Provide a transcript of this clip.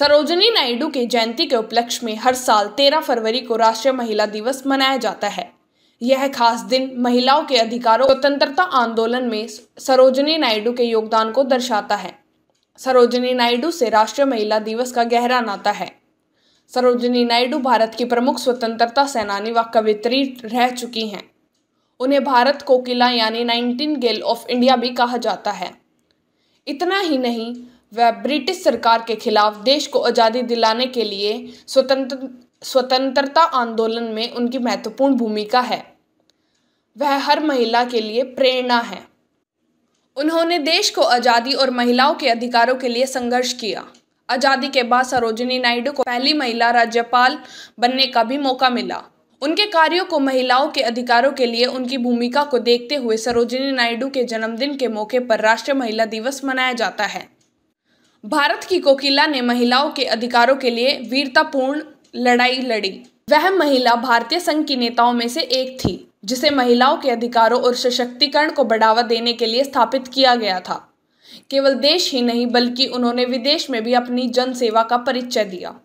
सरोजनी नायडू के जयंती के उपलक्ष्य में हर साल 13 फरवरी को राष्ट्रीय महिला दिवस मनाया जाता है यह खास दिन महिलाओं के अधिकारों स्वतंत्रता आंदोलन में सरोजनी नायडू के योगदान को दर्शाता है सरोजनी नायडू से राष्ट्रीय महिला दिवस का गहरा नाता है सरोजनी नायडू भारत की प्रमुख स्वतंत्रता सेनानी व कवित्री रह चुकी हैं उन्हें भारत कोकिला यानी नाइनटीन गेल ऑफ इंडिया भी कहा जाता है इतना ही नहीं वह ब्रिटिश सरकार के खिलाफ देश को आज़ादी दिलाने के लिए स्वतंत्र स्वतंत्रता आंदोलन में उनकी महत्वपूर्ण भूमिका है वह हर महिला के लिए प्रेरणा है उन्होंने देश को आज़ादी और महिलाओं के अधिकारों के लिए संघर्ष किया आज़ादी के बाद सरोजनी नायडू को पहली महिला राज्यपाल बनने का भी मौका मिला उनके कार्यों को महिलाओं के अधिकारों के लिए उनकी भूमिका को देखते हुए सरोजनी नायडू के जन्मदिन के मौके पर राष्ट्रीय महिला दिवस मनाया जाता है भारत की कोकिला ने महिलाओं के अधिकारों के लिए वीरतापूर्ण लड़ाई लड़ी वह महिला भारतीय संघ की नेताओं में से एक थी जिसे महिलाओं के अधिकारों और सशक्तिकरण को बढ़ावा देने के लिए स्थापित किया गया था केवल देश ही नहीं बल्कि उन्होंने विदेश में भी अपनी जनसेवा का परिचय दिया